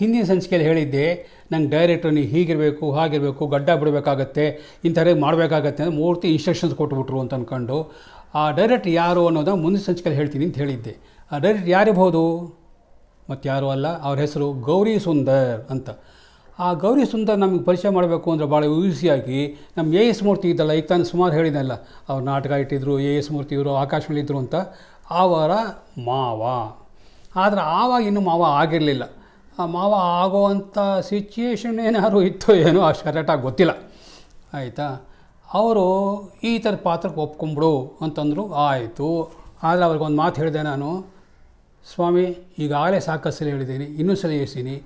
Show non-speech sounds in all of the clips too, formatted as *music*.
ಹಿಂದಿನ ಸಂಚಿಕೆಯಲ್ಲಿ ಹೇಳಿದ್ದೆ ನಂಗೆ ಡೈರೆಕ್ಟ್ರು ನೀವು ಹೀಗಿರಬೇಕು ಹಾಗಿರಬೇಕು ಗಡ್ಡ ಬಿಡಬೇಕಾಗತ್ತೆ ಇಂಥವ್ರಿಗೆ ಮಾಡಬೇಕಾಗತ್ತೆ ಅಂತ ಮೂರ್ತಿ ಇನ್ಸ್ಟ್ರಕ್ಷನ್ಸ್ ಕೊಟ್ಬಿಟ್ರು ಅಂತ ಅಂದ್ಕೊಂಡು ಆ ಡೈರೆಕ್ಟ್ ಯಾರು ಅನ್ನೋದನ್ನು ಮುಂದಿನ ಸಂಚಿಕೆಯಲ್ಲಿ ಹೇಳ್ತೀನಿ ಅಂತ ಹೇಳಿದ್ದೆ ಆ ಡೈರೆಕ್ಟ್ ಯಾರಿರ್ಬೋದು ಮತ್ತು ಯಾರೂ ಅಲ್ಲ ಅವ್ರ ಹೆಸರು ಗೌರಿ ಸುಂದರ್ ಅಂತ ಆ ಗೌರಿ ಸುಂದರ್ ನಮಗೆ ಪರಿಚಯ ಮಾಡಬೇಕು ಅಂದರೆ ಭಾಳ ಯೂಸಿಯಾಗಿ ನಮ್ಮ ಎ ಎಸ್ ಮೂರ್ತಿ ಇದ್ದಲ್ಲ ಈಗ ತಾನು ಸುಮಾರು ಹೇಳಿದಲ್ಲ ಅವ್ರು ನಾಟಕ ಇಟ್ಟಿದ್ರು ಎ ಎಸ್ ಮೂರ್ತಿ ಇವರು ಆಕಾಶವಾಣಿ ಇದ್ದರು ಅಂತ ಅವರ ಮಾವ ಆದರೆ ಆವಾಗ ಇನ್ನೂ ಮಾವ ಆಗಿರಲಿಲ್ಲ ಆ ಮಾವ ಆಗೋವಂಥ ಸಿಚುಯೇಷನ್ ಏನಾದರೂ ಇತ್ತು ಏನೋ ಅಷ್ಟು ಕರೆಕ್ಟಾಗಿ ಗೊತ್ತಿಲ್ಲ ಆಯಿತಾ ಅವರು ಈ ಥರ ಪಾತ್ರಕ್ಕೆ ಒಪ್ಕೊಂಬಿಡು ಅಂತಂದರು ಆಯಿತು ಆದರೆ ಅವ್ರಿಗೊಂದು ಮಾತು ಹೇಳಿದೆ ನಾನು ಸ್ವಾಮಿ ಈಗಾಗಲೇ ಸಾಕಷ್ಟು ಸಲ ಹೇಳಿದ್ದೀನಿ ಇನ್ನೂ ಸಲ ಹೇಳ್ತೀನಿ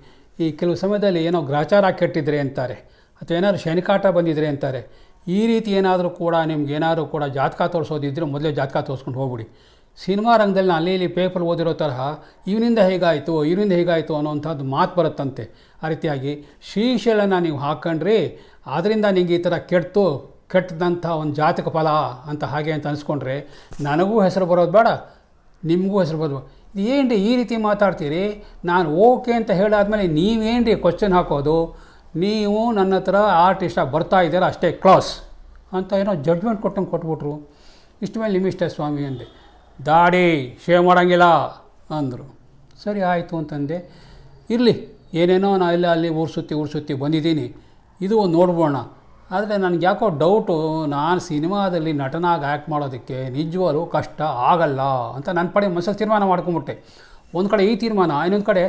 ಈ ಕೆಲವು ಸಮಯದಲ್ಲಿ ಏನೋ ಗ್ರಾಚಾರ ಕೆಟ್ಟಿದ್ರೆ ಅಂತಾರೆ ಅಥವಾ ಏನಾದ್ರು ಶನಿಕಾಟ ಬಂದಿದ್ರೆ ಅಂತಾರೆ ಈ ರೀತಿ ಏನಾದರೂ ಕೂಡ ನಿಮ್ಗೆ ಏನಾದರೂ ಕೂಡ ಜಾತಕ ತೋರಿಸೋದಿದ್ದರೆ ಮೊದಲೇ ಜಾತಕ ತೋರಿಸ್ಕೊಂಡು ಹೋಗ್ಬಿಡಿ ಸಿನಿಮಾ ರಂಗದಲ್ಲಿ ಅಲ್ಲಿ ಇಲ್ಲಿ ಪೇಪರ್ ಓದಿರೋ ತರಹ ಇವನಿಂದ ಹೇಗಾಯಿತು ಇವನಿಂದ ಹೇಗಾಯಿತು ಅನ್ನೋವಂಥದ್ದು ಮಾತು ಬರುತ್ತಂತೆ ಆ ರೀತಿಯಾಗಿ ಶೀಶೆಗಳನ್ನು ನೀವು ಹಾಕ್ಕೊಂಡ್ರಿ ಅದರಿಂದ ನಿಮಗೆ ಈ ಥರ ಕೆಟ್ಟು ಕೆಟ್ಟದಂಥ ಒಂದು ಜಾತಕ ಫಲ ಅಂತ ಹಾಗೆ ಅಂತ ಅನಿಸ್ಕೊಂಡ್ರೆ ನನಗೂ ಹೆಸರು ಬರೋದು ಬೇಡ ನಿಮಗೂ ಹೆಸರು ಬರೋದು ರೀ ಈ ರೀತಿ ಮಾತಾಡ್ತೀರಿ ನಾನು ಓಕೆ ಅಂತ ಹೇಳಾದ್ಮೇಲೆ ರೀ ಕ್ವಶನ್ ಹಾಕೋದು ನೀವು ನನ್ನ ಹತ್ರ ಆರ್ಟಿಸ್ಟಾಗಿ ಬರ್ತಾ ಇದ್ದೀರ ಅಷ್ಟೇ ಕ್ಲಾಸ್ ಅಂತ ಏನೋ ಜಡ್ಜ್ಮೆಂಟ್ ಕೊಟ್ಟಂಗೆ ಕೊಟ್ಬಿಟ್ರು ಇಷ್ಟು ಮೇಲೆ ನಿಮ್ಮಿಷ್ಟ ಸ್ವಾಮಿ ಅಂದೆ ದಾಡಿ ಶೇವ್ ಮಾಡೋಂಗಿಲ್ಲ ಅಂದರು ಸರಿ ಆಯಿತು ಅಂತಂದೆ ಇರಲಿ ಏನೇನೋ ನಾನು ಇಲ್ಲ ಅಲ್ಲಿ ಊರು ಸುತ್ತಿ ಊರು ಸುತ್ತಿ ಬಂದಿದ್ದೀನಿ ಇದು ಒಂದು ನೋಡ್ಬೋಣ ಆದರೆ ನನಗೆ ಯಾಕೋ ಡೌಟು ನಾನು ಸಿನಿಮಾದಲ್ಲಿ ನಟನಾಗಿ ಆ್ಯಕ್ಟ್ ಮಾಡೋದಕ್ಕೆ ನಿಜವಾಗಲೂ ಕಷ್ಟ ಆಗಲ್ಲ ಅಂತ ನನ್ನ ಪಡೆ ಮನಸ್ಸಲ್ಲಿ ತೀರ್ಮಾನ ಮಾಡ್ಕೊಂಬಿಟ್ಟೆ ಒಂದು ಕಡೆ ಈ ತೀರ್ಮಾನ ಇನ್ನೊಂದು ಕಡೆ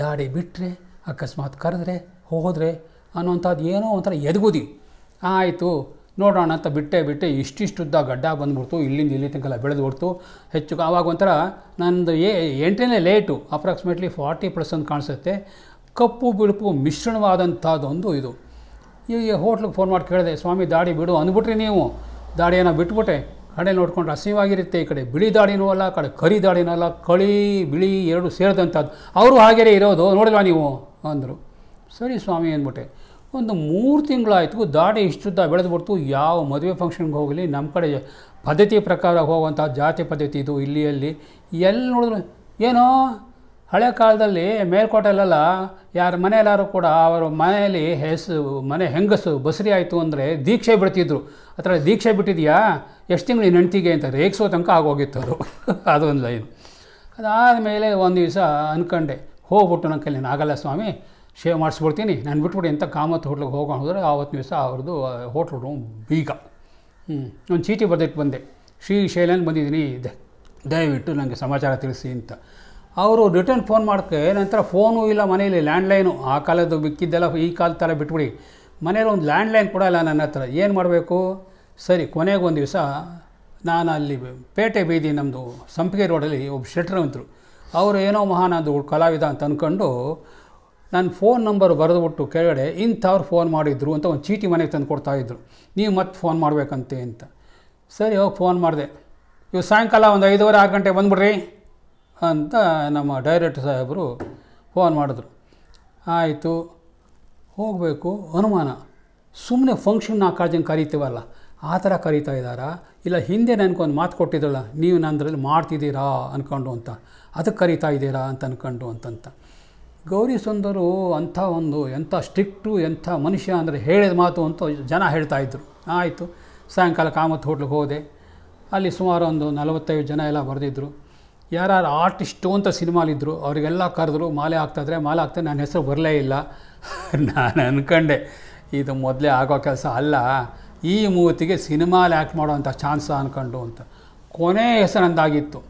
ದಾಡಿ ಬಿಟ್ಟರೆ ಅಕಸ್ಮಾತ್ ಕರೆದ್ರೆ ಹೋದರೆ ಅನ್ನೋಂಥದ್ದು ಏನೋ ಒಂಥರ ಎದಗುದಿ ಆಯಿತು ನೋಡೋಣ ಅಂತ ಬಿಟ್ಟೆ ಬಿಟ್ಟೆ ಇಷ್ಟಿಷ್ಟುದ್ದ ಗಡ್ಡ ಬಂದ್ಬಿಡ್ತು ಇಲ್ಲಿಂದ ಇಲ್ಲಿ ತನಕ ಬೆಳೆದು ಹೊಡ್ತು ಹೆಚ್ಚು ಆವಾಗ ಒಂಥರ ನಂದು ಏ ಎಂಟ್ರಿನೇ ಲೇಟು ಅಪ್ರಾಕ್ಸಿಮೇಟ್ಲಿ ಫಾರ್ಟಿ ಪರ್ಸೆಂಟ್ ಕಾಣಿಸುತ್ತೆ ಕಪ್ಪು ಬಿಳುಪು ಮಿಶ್ರಣವಾದಂಥದ್ದೊಂದು ಇದು ಈಗ ಹೋಟ್ಲಿಗೆ ಫೋನ್ ಮಾಡಿ ಕೇಳಿದೆ ಸ್ವಾಮಿ ದಾಡಿ ಬಿಡು ಅಂದ್ಬಿಟ್ರಿ ನೀವು ದಾಡಿಯನ್ನು ಬಿಟ್ಬಿಟ್ಟೆ ಕಡೆ ನೋಡಿಕೊಂಡ್ರೆ ಹಸಿವಾಗಿರುತ್ತೆ ಈ ಕಡೆ ಬಿಳಿ ದಾಡಿನೂ ಅಲ್ಲ ಕಡೆ ಕರಿ ದಾಡಿನೂ ಅಲ್ಲ ಕಳಿ ಬಿಳಿ ಎರಡು ಸೇರಿದಂಥದ್ದು ಅವರು ಹಾಗೇನೇ ಇರೋದು ನೋಡಿಲ್ವಾ ನೀವು ಅಂದರು ಸರಿ ಸ್ವಾಮಿ ಅಂದ್ಬಿಟ್ಟೆ ಒಂದು ಮೂರು ತಿಂಗಳಾಯಿತು ದಾಡಿ ಇಷ್ಟುದ್ದ ಬೆಳೆದು ಬಿಡ್ತು ಯಾವ ಮದುವೆ ಫಂಕ್ಷನ್ಗೆ ಹೋಗಲಿ ನಮ್ಮ ಕಡೆ ಪದ್ಧತಿ ಪ್ರಕಾರ ಹೋಗುವಂಥ ಜಾತಿ ಪದ್ಧತಿ ಇದು ಇಲ್ಲಿಯಲ್ಲಿ ಎಲ್ಲಿ ನೋಡಿದ್ರು ಏನೋ ಹಳೆ ಕಾಲದಲ್ಲಿ ಮೇಲ್ಕೋಟೆಲ್ಲ ಯಾರ ಮನೆಯಲ್ಲಾರು ಕೂಡ ಅವರ ಮನೆಯಲ್ಲಿ ಹೆಸರು ಮನೆ ಹೆಂಗಸು ಬಸರಿ ಆಯಿತು ಅಂದರೆ ದೀಕ್ಷೆ ಬಿಡ್ತಿದ್ರು ಆ ಥರ ದೀಕ್ಷೆ ಬಿಟ್ಟಿದೆಯಾ ಎಷ್ಟು ತಿಂಗಳು ನೆಂಟಿಗೆ ಅಂತ ರೇಗಿಸೋ ತನಕ ಆಗೋಗಿತ್ತು ಅದು *laughs* ಅದೊಂದು ಲೈನ್ ಅದಾದಮೇಲೆ ಒಂದು ದಿವಸ ಅಂದ್ಕೊಂಡೆ ಹೋಗ್ಬಿಟ್ಟು ನನ್ನ ಕೈಲಿ ಆಗಲ್ಲ ಸ್ವಾಮಿ ಶೇವ್ ಮಾಡಿಸ್ಬಿಡ್ತೀನಿ ನಾನು ಬಿಟ್ಬಿಡಿ ಅಂತ ಕಾಮತ್ ಹೋಟ್ಲಿಗೆ ಹೋಗೋಣ ಹೋದರೆ ಆವತ್ತು ದಿವಸ ಅವ್ರದ್ದು ಹೋಟ್ಲ್ ರೂಮ್ ಬೀಗ ಒಂದು ಚೀಟಿ ಬರೆದಿಟ್ಟು ಬಂದೆ ಶ್ರೀ ಶೈಲನ್ ಬಂದಿದ್ದೀನಿ ದಯವಿಟ್ಟು ನನಗೆ ಸಮಾಚಾರ ತಿಳಿಸಿ ಅಂತ ಅವರು ರಿಟರ್ನ್ ಫೋನ್ ಮಾಡೋಕ್ಕೆ ನಂತರ ಫೋನು ಇಲ್ಲ ಮನೇಲಿ ಲ್ಯಾಂಡ್ಲೈನು ಆ ಕಾಲದ್ದು ಬಿಕ್ಕಿದ್ದೆಲ್ಲ ಈ ಕಾಲ ಥರ ಬಿಟ್ಬಿಡಿ ಮನೇಲಿ ಒಂದು ಲ್ಯಾಂಡ್ಲೈನ್ ಕೂಡ ಇಲ್ಲ ನನ್ನ ಹತ್ರ ಏನು ಮಾಡಬೇಕು ಸರಿ ಕೊನೆಗೆ ಒಂದು ದಿವಸ ನಾನು ಅಲ್ಲಿ ಪೇಟೆ ಬೀದಿ ನಮ್ಮದು ಸಂಪಿಗೆ ರೋಡಲ್ಲಿ ಒಬ್ಬ ಶೆಟ್ರವಂತರು ಅವರು ಏನೋ ಮಹಾನ್ ಅದು ಕಲಾವಿದ ಅಂತ ಅಂದ್ಕೊಂಡು ನನ್ನ ಫೋನ್ ನಂಬರ್ ಬರೆದುಬಿಟ್ಟು ಕೆಳಗಡೆ ಇಂಥವ್ರು ಫೋನ್ ಮಾಡಿದ್ರು ಅಂತ ಒಂದು ಚೀಟಿ ಮನೆಗೆ ತಂದು ಕೊಡ್ತಾಯಿದ್ರು ನೀವು ಮತ್ತೆ ಫೋನ್ ಮಾಡಬೇಕಂತೆ ಅಂತ ಸರಿ ಹೋಗಿ ಫೋನ್ ಮಾಡಿದೆ ಇವು ಸಾಯಂಕಾಲ ಒಂದು ಐದುವರೆ ಆರು ಗಂಟೆ ಬಂದುಬಿಡ್ರಿ ಅಂತ ನಮ್ಮ ಡೈರೆಕ್ಟರ್ ಸಾಹೇಬರು ಫೋನ್ ಮಾಡಿದ್ರು ಆಯಿತು ಹೋಗಬೇಕು ಅನುಮಾನ ಸುಮ್ಮನೆ ಫಂಕ್ಷನ್ ನಾ ಕಾಳಜಿ ಕರೀತೀವಲ್ಲ ಆ ಥರ ಕರೀತಾ ಇದ್ದಾರಾ ಇಲ್ಲ ಹಿಂದೆ ನನಗೊಂದು ಮಾತು ಕೊಟ್ಟಿದ್ದಲ್ಲ ನೀವು ನನ್ನದ್ರಲ್ಲಿ ಮಾಡ್ತಿದ್ದೀರಾ ಅಂದ್ಕೊಂಡು ಅಂತ ಅದಕ್ಕೆ ಕರೀತಾ ಇದ್ದೀರಾ ಅಂತ ಅಂದ್ಕೊಂಡು ಅಂತಂತ ಗೌರಿ ಸುಂದರು ಅಂಥ ಒಂದು ಎಂಥ ಸ್ಟ್ರಿಕ್ಟು ಎಂಥ ಮನುಷ್ಯ ಅಂದರೆ ಹೇಳಿದ ಮಾತು ಅಂತ ಜನ ಹೇಳ್ತಾ ಇದ್ದರು ಆಯಿತು ಸಾಯಂಕಾಲ ಕಾಮತ್ ಹೋಟ್ಲಿಗೆ ಹೋದೆ ಅಲ್ಲಿ ಸುಮಾರು ಒಂದು ನಲವತ್ತೈದು ಜನ ಎಲ್ಲ ಬರೆದಿದ್ದರು ಯಾರ್ಯಾರು ಆರ್ಟಿಸ್ಟು ಅಂತ ಸಿನಿಮಾಲಿದ್ದರು ಅವರಿಗೆಲ್ಲ ಕರೆದ್ರು ಮಾಲೆ ಹಾಕ್ತಾಯಿದ್ರೆ ಮಾಲೆ ಹಾಕ್ತಾರೆ ನನ್ನ ಹೆಸರು ಬರಲೇ ಇಲ್ಲ *laughs* ನಾನು ಅಂದ್ಕೊಂಡೆ ಇದು ಮೊದಲೇ ಆಗೋ ಕೆಲಸ ಅಲ್ಲ ಈ ಮೂವತ್ತಿಗೆ ಸಿನಿಮಾಲಿ ಆ್ಯಕ್ಟ್ ಮಾಡೋವಂಥ ಚಾನ್ಸ ಅಂದ್ಕೊಂಡು ಅಂತ ಕೊನೆ ಹೆಸರು ಅಂದಾಗಿತ್ತು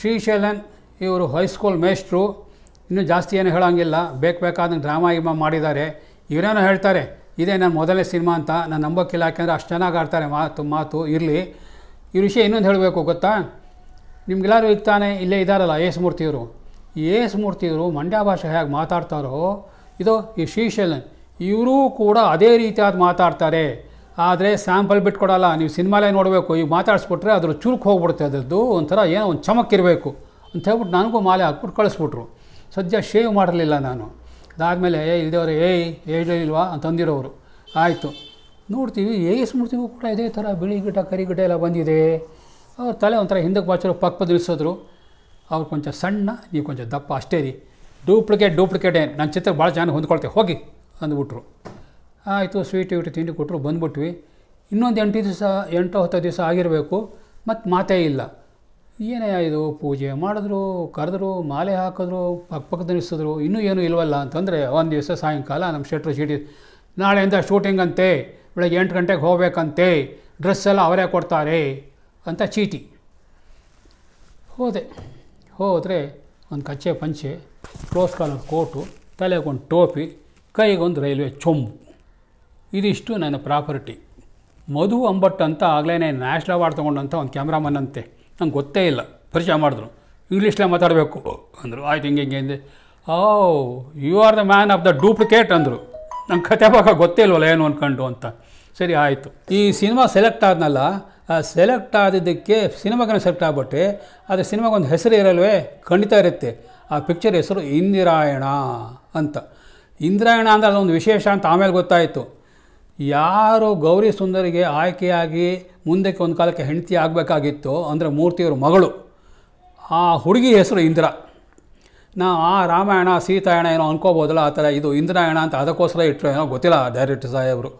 ಶ್ರೀಶೈಲನ್ ಇವರು ಹೈಸ್ಕೂಲ್ ಮೇಸ್ಟ್ರು ಇನ್ನೂ ಜಾಸ್ತಿ ಏನು ಹೇಳೋಂಗಿಲ್ಲ ಬೇಕು ಬೇಕಾದಂಗೆ ಡ್ರಾಮಾ ಗಿಮಾ ಮಾಡಿದ್ದಾರೆ ಇವರೇನೋ ಹೇಳ್ತಾರೆ ಇದೇ ನನ್ನ ಮೊದಲನೇ ಸಿನಿಮಾ ಅಂತ ನಾನು ನಂಬೋಕ್ಕಿಲ್ಲ ಯಾಕೆಂದರೆ ಅಷ್ಟು ಚೆನ್ನಾಗಿ ಆಡ್ತಾರೆ ಮಾತು ಮಾತು ಇರಲಿ ಈ ವಿಷಯ ಇನ್ನೊಂದು ಹೇಳಬೇಕು ಗೊತ್ತಾ ನಿಮ್ಗೆಲ್ಲರೂ ಈಗ ಇಲ್ಲೇ ಇದ್ದಾರಲ್ಲ ಎಸ್ ಮೂರ್ತಿಯವರು ಎಸ್ ಮೂರ್ತಿಯವರು ಮಂಡ್ಯ ಭಾಷೆ ಹೇಗೆ ಮಾತಾಡ್ತಾರೋ ಇದು ಈ ಶ್ರೀಶೈಲನ್ ಇವರೂ ಕೂಡ ಅದೇ ರೀತಿಯಾದ ಮಾತಾಡ್ತಾರೆ ಆದರೆ ಸ್ಯಾಂಪಲ್ ಬಿಟ್ಕೊಡಲ್ಲ ನೀವು ಸಿನಿಮಾಲೇ ನೋಡಬೇಕು ಈಗ ಮಾತಾಡಿಸ್ಬಿಟ್ರೆ ಅದ್ರ ಚುರುಕು ಹೋಗ್ಬಿಡುತ್ತೆ ಅದ್ರದ್ದು ಒಂಥರ ಏನೋ ಒಂದು ಚಮಕ್ ಇರಬೇಕು ಅಂತ ಹೇಳ್ಬಿಟ್ಟು ನನಗೂ ಮಾಲೆ ಹಾಕ್ಬಿಟ್ಟು ಕಳಿಸ್ಬಿಟ್ರು ಸದ್ಯ ಶೇವ್ ಮಾಡಲಿಲ್ಲ ನಾನು ಅದಾದಮೇಲೆ ಏ ಇಲ್ದೇವ್ರು ಏಯ್ ಹೇಳಿಲ್ವಾ ಅಂತಂದಿರೋರು ಆಯಿತು ನೋಡ್ತೀವಿ ಏ ಸ್ಮೃತಿಗೂ ಕೂಡ ಇದೇ ಥರ ಬಿಳಿ ಗಿಡ ಕರಿ ಗಿಡ ಎಲ್ಲ ಬಂದಿದೆ ಅವ್ರ ತಲೆ ಒಂಥರ ಹಿಂದಕ್ಕೆ ಬಾಚಿರೋ ಪಕ್ಕ ನಿಲ್ಲಿಸಿದ್ರು ಅವ್ರು ಕೊಂಚ ಸಣ್ಣ ನೀವು ಕೊಂಚ ದಪ್ಪ ಅಷ್ಟೇ ರೀ ಡೂಪ್ಲಿಕೇಟ್ ಡೂಪ್ಲಿಕೇಟೇ ನನ್ನ ಚಿತ್ರಕ್ಕೆ ಭಾಳ ಚೆನ್ನಾಗಿ ಹೊಂದ್ಕೊಳ್ತೇವೆ ಹೋಗಿ ಅಂದ್ಬಿಟ್ರು ಆಯಿತು ಸ್ವೀಟ್ ವೀಟ್ ತಿಂಡಿ ಕೊಟ್ಟರು ಬಂದ್ಬಿಟ್ವಿ ಇನ್ನೊಂದು ಎಂಟು ದಿವಸ ಎಂಟು ಹತ್ತು ದಿವಸ ಆಗಿರಬೇಕು ಮತ್ತು ಮಾತೇ ಇಲ್ಲ ಏನೇ ಇದು ಪೂಜೆ ಮಾಡಿದ್ರು ಕರೆದ್ರು ಮಾಲೆ ಹಾಕಿದ್ರು ಪಕ್ಕ ಪಕ್ಕ ನಿಲ್ಲಿಸಿದ್ರು ಇನ್ನೂ ಏನೂ ಇಲ್ವಲ್ಲ ಅಂತಂದರೆ ಒಂದು ದಿವಸ ಸಾಯಂಕಾಲ ನಮ್ಮ ಶೆಟ್ರು ಚೀಟಿ ನಾಳೆಯಿಂದ ಶೂಟಿಂಗ್ ಅಂತೆ ಬೆಳಗ್ಗೆ ಎಂಟು ಗಂಟೆಗೆ ಹೋಗ್ಬೇಕಂತೆ ಡ್ರೆಸ್ ಎಲ್ಲ ಅವರೇ ಕೊಡ್ತಾರೆ ಅಂತ ಚೀಟಿ ಹೋದೆ ಹೋದರೆ ಒಂದು ಕಚ್ಚೆ ಪಂಚೆ ಕ್ಲೋಸ್ ಕಾಲರ್ ಕೋಟು ತಲೆಗೊಂದು ಟೋಪಿ ಕೈಗೊಂದು ರೈಲ್ವೆ ಚೊಂಬು ಇದಿಷ್ಟು ನನ್ನ ಪ್ರಾಪರ್ಟಿ ಮಧು ಅಂಬಟ್ ಅಂತ ಆಗಲೇ ನ್ಯಾಷನಲ್ ಅವಾರ್ಡ್ ತೊಗೊಂಡಂಥ ಒಂದು ಕ್ಯಾಮ್ರಾಮನ್ ಅಂತೆ ನಂಗೆ ಗೊತ್ತೇ ಇಲ್ಲ ಪರಿಚಯ ಮಾಡಿದ್ರು ಇಂಗ್ಲೀಷ್ಲೇ ಮಾತಾಡಬೇಕು ಅಂದರು ಆಯ್ತು ಹಿಂಗೆ ಹಿಂಗೆ ಹಿಂದೆ oh you are the man of the duplicate ಅಂದರು ನಂಗೆ ಕತೆ ಭಾಗ ಗೊತ್ತೇ ಇಲ್ವಲ್ಲ ಏನು ಅಂದ್ಕೊಂಡು ಅಂತ ಸರಿ ಆಯಿತು ಈ ಸಿನಿಮಾ ಸೆಲೆಕ್ಟ್ ಆದ್ನಲ್ಲ ಸೆಲೆಕ್ಟ್ ಆದಿದ್ದಕ್ಕೆ ಸಿನಿಮಾಗೆ ಸೆಲೆಕ್ಟ್ ಆಗ್ಬಿಟ್ಟು ಆದರೆ ಸಿನಿಮಾಗೊಂದು ಹೆಸರು ಇರಲ್ವೇ ಖಂಡಿತ ಇರುತ್ತೆ ಆ ಪಿಕ್ಚರ್ ಹೆಸರು ಇಂದಿರಾಯಣ ಅಂತ ಇಂದಿರಾಯಣ ಅಂದರೆ ಅದೊಂದು ವಿಶೇಷ ಅಂತ ಆಮೇಲೆ ಗೊತ್ತಾಯಿತು ಯಾರು ಗೌರಿ ಸುಂದರಿಗೆ ಆಯ್ಕೆಯಾಗಿ ಮುಂದಕ್ಕೆ ಒಂದು ಕಾಲಕ್ಕೆ ಹೆಂಡತಿ ಆಗಬೇಕಾಗಿತ್ತು ಅಂದರೆ ಮೂರ್ತಿಯವ್ರ ಮಗಳು ಆ ಹುಡುಗಿ ಹೆಸರು ಇಂದ್ರ ನಾ ಆ ರಾಮಾಯಣ ಸೀತಾಯಣ ಏನೋ ಅನ್ಕೋಬೋದಲ್ಲ ಆ ಥರ ಇದು ಇಂದ್ರಾಯಣ ಅಂತ ಅದಕ್ಕೋಸ್ಕರ ಇಟ್ಟರು ಏನೋ ಗೊತ್ತಿಲ್ಲ ಡೈರೆಕ್ಟರ್ ಸಾಹೇಬರು